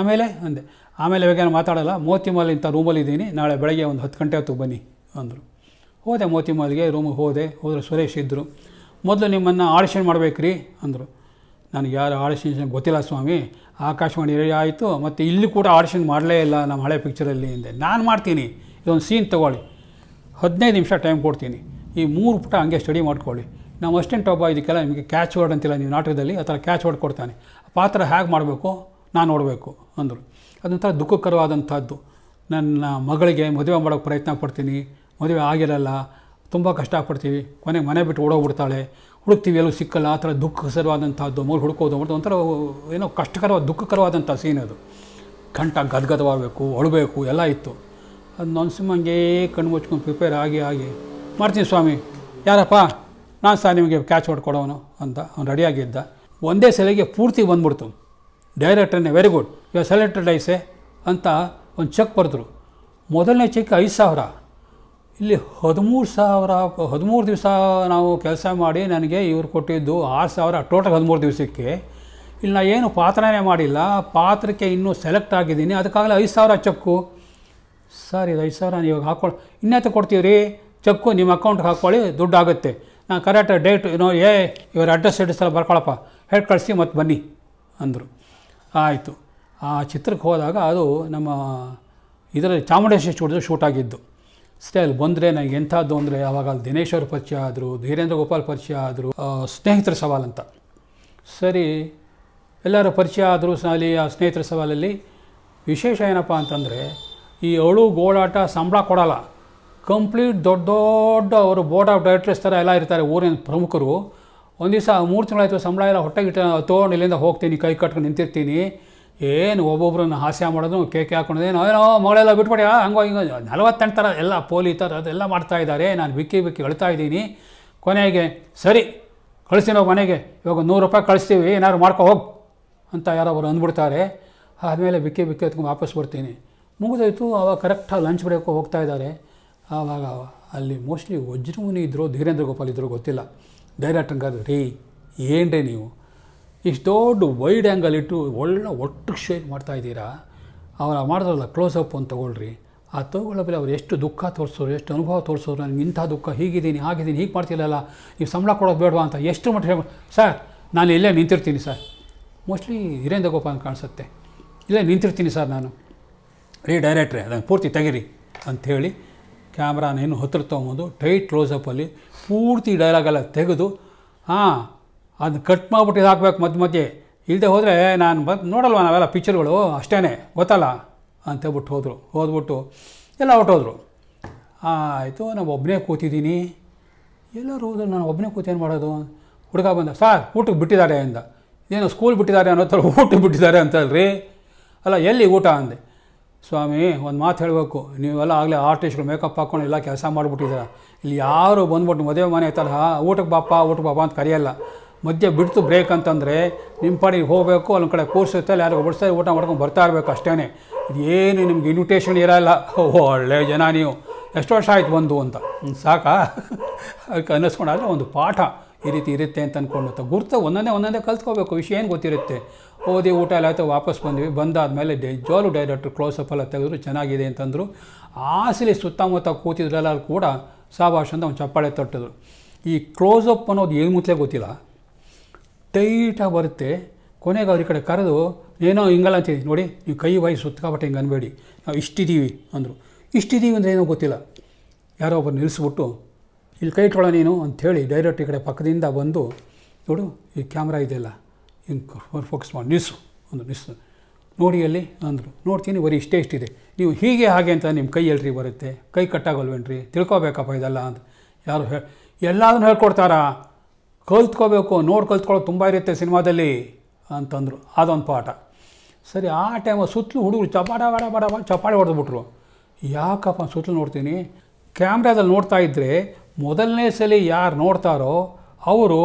ಆಮೇಲೆ ಅಂದೆ ಆಮೇಲೆ ಇವಾಗ ನಾನು ಮಾತಾಡೋಲ್ಲ ಮೋತಿ ಮಾಲ್ ಇಂಥ ರೂಮಲ್ಲಿದ್ದೀನಿ ನಾಳೆ ಬೆಳಗ್ಗೆ ಒಂದು ಹತ್ತು ಗಂಟೆ ಹೊತ್ತು ಬನ್ನಿ ಅಂದರು ಹೋದೆ ಮೋತಿ ಮಾಲ್ಗೆ ರೂಮಿಗೆ ಹೋದೆ ಹೋದರೆ ಸುರೇಶ್ ಇದ್ದರು ಮೊದಲು ನಿಮ್ಮನ್ನು ಆಡಿಷನ್ ಮಾಡಬೇಕ್ರಿ ಅಂದರು ನನಗೆ ಯಾರು ಆಡಿಷನ್ ಗೊತ್ತಿಲ್ಲ ಸ್ವಾಮಿ ಆಕಾಶವಾಣಿ ಆಯಿತು ಮತ್ತು ಇಲ್ಲಿ ಕೂಡ ಆಡಿಷನ್ ಮಾಡಲೇ ಇಲ್ಲ ನಮ್ಮ ಹಳೆ ಪಿಕ್ಚರಲ್ಲಿ ಹಿಂದೆ ನಾನು ಮಾಡ್ತೀನಿ ಇದೊಂದು ಸೀನ್ ತೊಗೊಳ್ಳಿ ಹದಿನೈದು ನಿಮಿಷ ಟೈಮ್ ಕೊಡ್ತೀನಿ ಈ ಮೂರು ಪುಟ ಹಂಗೆ ಸ್ಟಡಿ ಮಾಡ್ಕೊಳ್ಳಿ ನಾವು ಅಷ್ಟೆಂಟ್ ಒಬ್ಬ ಇದಕ್ಕೆಲ್ಲ ನಿಮಗೆ ಕ್ಯಾಚ್ ವರ್ಡ್ ಅಂತಿಲ್ಲ ನೀವು ನಾಟಕದಲ್ಲಿ ಆ ಥರ ಕ್ಯಾಚ್ ವರ್ಡ್ ಕೊಡ್ತಾನೆ ಪಾತ್ರ ಹೇಗೆ ಮಾಡಬೇಕು ನಾನು ನೋಡಬೇಕು ಅಂದರು ಅದೊಂಥರ ದುಃಖಕರವಾದಂಥದ್ದು ನನ್ನ ಮಗಳಿಗೆ ಮದುವೆ ಮಾಡೋಕ್ಕೆ ಪ್ರಯತ್ನ ಪಡ್ತೀನಿ ಮದುವೆ ಆಗಿರಲ್ಲ ತುಂಬ ಕಷ್ಟಪಡ್ತೀವಿ ಕೊನೆಗೆ ಮನೆ ಬಿಟ್ಟು ಓಡೋಗ್ಬಿಡ್ತಾಳೆ ಹುಡುಕ್ತೀವಿ ಎಲ್ಲೂ ಸಿಕ್ಕಲ್ಲ ಆ ಥರ ದುಃಖಕರವಾದಂಥದ್ದು ಮಗಳು ಹುಡುಕೋದು ಒಂಥರ ಏನೋ ಕಷ್ಟಕರವಾದ ದುಃಖಕರವಾದಂಥ ಸೀನ್ ಅದು ಕಂಠ ಗದ್ಗದವಾಗಬೇಕು ಅಳಬೇಕು ಎಲ್ಲ ಇತ್ತು ಅದು ನನ್ನ ಸುಮ್ಮ ಕಣ್ಣು ಮುಚ್ಕೊಂಡು ಪ್ರಿಪೇರ್ ಆಗಿ ಆಗಿ ಮಾಡ್ತೀನಿ ಸ್ವಾಮಿ ಯಾರಪ್ಪ ನಾನು ಸಹ ನಿಮಗೆ ಕ್ಯಾಚ್ ಹೊಡ್ಕೊಡೋನು ಅಂತ ಅವ್ನು ರೆಡಿಯಾಗಿದ್ದ ಒಂದೇ ಸಲಿಗೆ ಪೂರ್ತಿ ಬಂದ್ಬಿಡ್ತು ಡೈರೆಕ್ಟರ್ನೇ very good you are selected ಐಸೆ ಅಂತ ಒಂದು ಚೆಕ್ ಬರೆದ್ರು ಮೊದಲನೇ ಚೆಕ್ ಐದು ಸಾವಿರ ಇಲ್ಲಿ ಹದಿಮೂರು ಸಾವಿರ ಹದಿಮೂರು ದಿವಸ ನಾವು ಕೆಲಸ ಮಾಡಿ ನನಗೆ ಇವರು ಕೊಟ್ಟಿದ್ದು ಆರು ಸಾವಿರ ಟೋಟಲ್ ಹದಿಮೂರು ದಿವಸಕ್ಕೆ ಇಲ್ಲಿ ನಾನು ಏನು ಪಾತ್ರನೇ ಮಾಡಿಲ್ಲ ಪಾತ್ರಕ್ಕೆ ಇನ್ನೂ ಸೆಲೆಕ್ಟ್ ಆಗಿದ್ದೀನಿ ಅದಕ್ಕಾಗಲೇ ಐದು ಸಾವಿರ ಚೆಕ್ಕು ಸರ್ ಇದು ಐದು ಸಾವಿರ ನಾನು ಇವಾಗ ಹಾಕ್ಕೊಳ್ಳಿ ಇನ್ನೇತು ಕೊಡ್ತೀವಿ ರೀ ಚೆಕ್ಕು ನಿಮ್ಮ ಅಕೌಂಟ್ಗೆ ಹಾಕ್ಕೊಳ್ಳಿ ದುಡ್ಡು ಆಗುತ್ತೆ ನಾನು ಕರೆಕ್ಟ್ ಡೇಟ್ ಏನೋ ಏ ಇವರ ಅಡ್ರೆಸ್ ಎಲ್ಲ ಬರ್ಕೊಳಪ್ಪ ಹೇಳಿ ಕಳಿಸಿ ಮತ್ತು ಬನ್ನಿ ಅಂದರು ಆಯಿತು ಆ ಚಿತ್ರಕ್ಕೆ ಹೋದಾಗ ಅದು ನಮ್ಮ ಇದರಲ್ಲಿ ಚಾಮುಂಡೇಶ್ವರಿ ಚೂಡಿದ್ರು ಶೂಟ್ ಆಗಿದ್ದು ಸ್ಟೈಲ್ ಬಂದರೆ ನನಗೆ ಎಂಥದ್ದು ಅಂದರೆ ಆವಾಗ ಅಲ್ಲಿ ದಿನೇಶ್ ಅವರು ಪರಿಚಯ ಆದರು ಧೀರೇಂದ್ರ ಗೋಪಾಲ್ ಪರಿಚಯ ಆದರು ಸ್ನೇಹಿತರ ಅಂತ ಸರಿ ಎಲ್ಲರೂ ಪರಿಚಯ ಆದರೂ ಅಲ್ಲಿ ಆ ಸ್ನೇಹಿತರ ಸವಾಲಲ್ಲಿ ವಿಶೇಷ ಏನಪ್ಪ ಅಂತಂದರೆ ಈ ಅವಳು ಗೋಳಾಟ ಸಂಬಳ ಕೊಡೋಲ್ಲ ಕಂಪ್ಲೀಟ್ ದೊಡ್ಡ ದೊಡ್ಡ ಅವರು ಬೋರ್ಡ್ ಆಫ್ ಡೈರೆಕ್ಟರ್ಸ್ ಥರ ಎಲ್ಲ ಇರ್ತಾರೆ ಊರಿನ ಪ್ರಮುಖರು ಒಂದು ದಿವಸ ಮೂರು ತಿಂಗಳಾಯ್ತು ಸಂಬಳ ಎಲ್ಲ ಹೊಟ್ಟೆಗಿಟ್ಟ ತೊಗೊಂಡು ಇಲ್ಲಿಂದ ಹೋಗ್ತೀನಿ ಕೈ ಕಟ್ಕೊಂಡು ನಿಂತಿರ್ತೀನಿ ಏನು ಒಬ್ಬೊಬ್ಬರನ್ನ ಹಾಸ್ಯ ಮಾಡೋದು ಕೇಕೆ ಹಾಕೊಂಡು ಏನೋ ಏನೋ ಮಗಳೆಲ್ಲ ಬಿಟ್ಬಿಡಿ ಹಂಗೋ ಹಿಂಗೆ ನಲವತ್ತೆಂಟು ಥರ ಎಲ್ಲ ಪೋಲಿ ಥರ ಅದೆಲ್ಲ ಇದ್ದಾರೆ ನಾನು ಬಿಕ್ಕಿ ಬಿಕ್ಕಿ ಹೇಳ್ತಾ ಇದ್ದೀನಿ ಕೊನೆಗೆ ಸರಿ ನಾವು ಮನೆಗೆ ಇವಾಗ ನೂರು ರೂಪಾಯಿ ಕಳಿಸ್ತೀವಿ ಏನಾದ್ರು ಮಾಡ್ಕೊ ಹೋಗಿ ಅಂತ ಯಾರೋ ಯಾರೊಬ್ಬರು ಅಂದ್ಬಿಡ್ತಾರೆ ಆದಮೇಲೆ ಬಿಕ್ಕಿ ಬಿಕ್ಕಿ ಎತ್ಕೊಂಡು ವಾಪಸ್ ಬರ್ತೀನಿ ಮುಗಿದೋಯ್ತು ಆವಾಗ ಕರೆಕ್ಟಾಗಿ ಲಂಚ್ ಬ್ರೇಕು ಹೋಗ್ತಾ ಇದ್ದಾರೆ ಆವಾಗ ಅಲ್ಲಿ ಮೋಸ್ಟ್ಲಿ ವಜ್ರಮುನಿ ಇದ್ದರು ಧೀರೇಂದ್ರ ಗೋಪಾಲ್ ಇದ್ದರು ಗೊತ್ತಿಲ್ಲ ಡೈರೆಕ್ಟ್ ಹಂಗಾದ್ರೆ ರೀ ಏನ್ರಿ ನೀವು ಇಷ್ಟು ದೊಡ್ಡ ವೈಡ್ ಆ್ಯಂಗಲ್ ಇಟ್ಟು ಒಳ್ಳೆ ಒಟ್ಟು ಶೇರ್ ಮಾಡ್ತಾಯಿದ್ದೀರಾ ಅವ್ರು ಮಾಡಿದ್ರಲ್ಲ ಕ್ಲೋಸಪ್ ಅಂತ ತೊಗೊಳ್ರಿ ಆ ತೊಗೊಳ್ಳೋ ಅವ್ರು ಎಷ್ಟು ದುಃಖ ತೋರಿಸೋರು ಎಷ್ಟು ಅನುಭವ ತೋರಿಸೋರು ನನಗೆ ಇಂಥ ದುಃಖ ಹೀಗಿದ್ದೀನಿ ಆಗಿದ್ದೀನಿ ಹೀಗೆ ಮಾಡ್ತಿಲ್ಲಲ್ಲ ನೀವು ಸಂಬಳ ಕೊಡೋದು ಬೇಡವಾ ಅಂತ ಎಷ್ಟು ಮಟ್ಟ ಸರ್ ನಾನು ಇಲ್ಲೇ ನಿಂತಿರ್ತೀನಿ ಸರ್ ಮೋಸ್ಟ್ಲಿ ಹಿರೇಂದ್ರ ಗೋಪಾಲ್ ಕಾಣಿಸುತ್ತೆ ಇಲ್ಲೇ ನಿಂತಿರ್ತೀನಿ ಸರ್ ನಾನು ರೀ ಡೈರೆಕ್ಟ್ರೆ ಅದನ್ನು ಪೂರ್ತಿ ತೆಗೀರಿ ಅಂಥೇಳಿ ಏನು ಹತ್ತಿರ ತೊಗೊಂಬಂದು ಟೈಟ್ ಕ್ಲೋಸಪ್ಪಲ್ಲಿ ಪೂರ್ತಿ ಡೈಲಾಗೆಲ್ಲ ತೆಗೆದು ಹಾಂ ಅದನ್ನ ಕಟ್ ಮಾಡಿಬಿಟ್ಟು ಹಾಕ್ಬೇಕು ಹಾಕಬೇಕು ಮಧ್ಯ ಮಧ್ಯೆ ಇಲ್ಲದೆ ಹೋದರೆ ನಾನು ಬಂದು ನೋಡಲ್ವ ನಾವೆಲ್ಲ ಪಿಕ್ಚರ್ಗಳು ಅಷ್ಟೇ ಗೊತ್ತಲ್ಲ ಅಂತೇಳ್ಬಿಟ್ಟು ಹೋದರು ಹೋದ್ಬಿಟ್ಟು ಎಲ್ಲ ಹೊಟ್ಟೋದ್ರು ಆಯಿತು ನಾವು ಒಬ್ಬನೇ ಕೂತಿದ್ದೀನಿ ಎಲ್ಲರೂ ಹೋದ್ರು ನಾನು ಒಬ್ಬನೇ ಕೂತು ಏನು ಮಾಡೋದು ಹುಡುಗ ಬಂದ ಸರ್ ಊಟಕ್ಕೆ ಬಿಟ್ಟಿದ್ದಾರೆ ಅಂದ ಏನು ಸ್ಕೂಲ್ ಬಿಟ್ಟಿದ್ದಾರೆ ಅನ್ನೋ ಥರ ಊಟಕ್ಕೆ ಬಿಟ್ಟಿದ್ದಾರೆ ಅಂತಲ್ರಿ ಅಲ್ಲ ಎಲ್ಲಿ ಊಟ ಅಂದೆ ಸ್ವಾಮಿ ಒಂದು ಮಾತು ಹೇಳಬೇಕು ನೀವೆಲ್ಲ ಆಗಲೇ ಆರ್ಟಿಸ್ಟ್ಗಳು ಮೇಕಪ್ ಹಾಕ್ಕೊಂಡು ಎಲ್ಲ ಕೆಲಸ ಮಾಡಿಬಿಟ್ಟಿದ್ದೀರ ಇಲ್ಲಿ ಯಾರು ಬಂದ್ಬಿಟ್ಟು ಮದುವೆ ಮನೆ ಐತಲ್ಲ ಊಟಕ್ಕೆ ಬಾಪ ಊಟಕ್ಕೆ ಬಾಪ ಅಂತ ಕರೆಯಲ್ಲ ಮಧ್ಯೆ ಬಿಡ್ತು ಬ್ರೇಕ್ ಅಂತಂದರೆ ನಿಮ್ಮ ಪಾಡಿಗೆ ಹೋಗಬೇಕು ಒಂದು ಕಡೆ ಕೋರ್ಸ್ ಅಲ್ಲಿ ಯಾರಿಗೂ ಬಿಡಿಸ್ತಾರೆ ಊಟ ಮಾಡ್ಕೊಂಡು ಬರ್ತಾ ಇರಬೇಕು ಅಷ್ಟೇ ಏನು ನಿಮ್ಗೆ ಇನ್ವಿಟೇಷನ್ ಇರೋಲ್ಲ ಒಳ್ಳೆ ಜನ ನೀವು ಎಷ್ಟು ವರ್ಷ ಆಯ್ತು ಬಂದು ಅಂತ ಸಾಕಾ ಅದಕ್ಕೆ ಅನ್ನಿಸ್ಕೊಂಡಾದರೆ ಒಂದು ಪಾಠ ಈ ರೀತಿ ಇರುತ್ತೆ ಅಂತ ಅಂದ್ಕೊಂಡು ಗುರ್ತು ಒಂದೊಂದೇ ಒಂದೊಂದೇ ಕಲ್ತ್ಕೋಬೇಕು ವಿಷಯ ಏನು ಗೊತ್ತಿರುತ್ತೆ ಓದಿ ಊಟ ಎಲ್ಲ ಆಯಿತು ವಾಪಸ್ ಬಂದ್ವಿ ಬಂದಾದಮೇಲೆ ಜೋಲು ಡೈರೆಕ್ಟ್ರು ಕ್ಲೋಸಪ್ ಎಲ್ಲ ತೆಗೆದ್ರು ಚೆನ್ನಾಗಿದೆ ಅಂತಂದರು ಆಸಲಿ ಸುತ್ತಮುತ್ತ ಕೂತಿದ್ರೆಲ್ಲ ಕೂಡ ಸಾಬಾಷ್ ಅಂತ ಒಂದು ಚಪ್ಪಾಳೆ ತೊಟ್ಟಿದ್ರು ಈ ಕ್ಲೋಸಪ್ ಅನ್ನೋದು ಏನು ಮುತ್ತಲೇ ಗೊತ್ತಿಲ್ಲ ಟೈಟಾಗಿ ಬರುತ್ತೆ ಕೊನೆಗೆ ಅವ್ರ ಕಡೆ ಕರೆದು ಏನೋ ಹಿಂಗಲ್ಲ ಅಂತಿದ್ದೀನಿ ನೋಡಿ ನೀವು ಕೈ ವಾಯಿ ಸುತ್ತಕಾಬಟ್ಟೆ ಹಿಂಗೆ ಅನ್ಬೇಡಿ ನಾವು ಇಷ್ಟಿದ್ದೀವಿ ಅಂದರು ಇಷ್ಟಿದ್ದೀವಿ ಅಂದರೆ ಏನೋ ಗೊತ್ತಿಲ್ಲ ಯಾರೋ ಒಬ್ಬರು ನಿಲ್ಲಿಸ್ಬಿಟ್ಟು ಇಲ್ಲಿ ಕೈ ಇಟ್ಕೊಳ್ಳೋ ನೀನು ಅಂಥೇಳಿ ಡೈರೆಕ್ಟ್ ಈ ಕಡೆ ಪಕ್ಕದಿಂದ ಬಂದು ನೋಡು ಈ ಕ್ಯಾಮ್ರಾ ಇದೆಯಲ್ಲ ಹಿಂಗೆ ಫೋಕಸ್ ಮಾಡಿ ನಿಲ್ಸು ಒಂದು ನಿಸ್ ನೋಡಿ ಅಲ್ಲಿ ಅಂದರು ನೋಡ್ತೀನಿ ಬರೀ ಇಷ್ಟೇ ಇಷ್ಟಿದೆ ನೀವು ಹೀಗೆ ಹಾಗೆ ಅಂತ ನಿಮ್ಮ ಕೈ ಎಲ್ರಿ ಬರುತ್ತೆ ಕೈ ಕಟ್ಟಾಗಲ್ವೇನ್ರಿ ತಿಳ್ಕೊಬೇಕಪ್ಪ ಇದೆಲ್ಲ ಅಂತ ಯಾರು ಹೇಳಿ ಎಲ್ಲದನ್ನು ಹೇಳ್ಕೊಡ್ತಾರಾ ಕಲ್ತ್ಕೋಬೇಕು ನೋಡಿ ಕಲ್ತ್ಕೊಳ್ಳೋದು ತುಂಬ ಇರುತ್ತೆ ಸಿನಿಮಾದಲ್ಲಿ ಅಂತಂದರು ಅದೊಂದು ಪಾಠ ಸರಿ ಆ ಟೈಮ್ ಸುತ್ತಲೂ ಹುಡುಗರು ಚಪಾಡ ಬಡ ಬಾಡ ಬಡ ಚಪಾಡಿ ಹೊಡೆದ್ಬಿಟ್ರು ಯಾಕಪ್ಪ ಸುತ್ತಲೂ ನೋಡ್ತೀನಿ ಕ್ಯಾಮ್ರಾದಲ್ಲಿ ನೋಡ್ತಾ ಇದ್ದರೆ ಮೊದಲನೇ ಸಲ ಯಾರು ನೋಡ್ತಾರೋ ಅವರು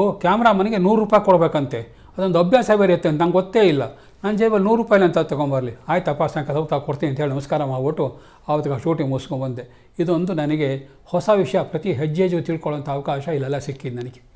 ಮನೆಗೆ ನೂರು ರೂಪಾಯಿ ಕೊಡಬೇಕಂತೆ ಅದೊಂದು ಅಭ್ಯಾಸ ಬೇರೆ ಅಂತ ನಂಗೆ ಗೊತ್ತೇ ಇಲ್ಲ ನಾನು ಜೇಬಲ್ಲಿ ನೂರು ರೂಪಾಯಿ ಅಂತ ತೊಗೊಂಬರ್ಲಿ ಆಯ್ತು ತಪಾಸ್ ನಂಗೆ ಸೌತಾ ಕೊಡ್ತೀನಿ ಹೇಳಿ ನಮಸ್ಕಾರ ಮಾಡಿಬಿಟ್ಟು ಆವತ್ತಿಗೆ ಶೂಟಿಂಗ್ ಮುಗಿಸ್ಕೊಂಡ್ಬಂದೆ ಇದೊಂದು ನನಗೆ ಹೊಸ ವಿಷಯ ಪ್ರತಿ ಹೆಜ್ಜೆ ತಿಳ್ಕೊಳ್ಳೋಂಥ ಅವಕಾಶ ಇಲ್ಲೆಲ್ಲ ಸಿಕ್ಕಿದ್ದು ನನಗೆ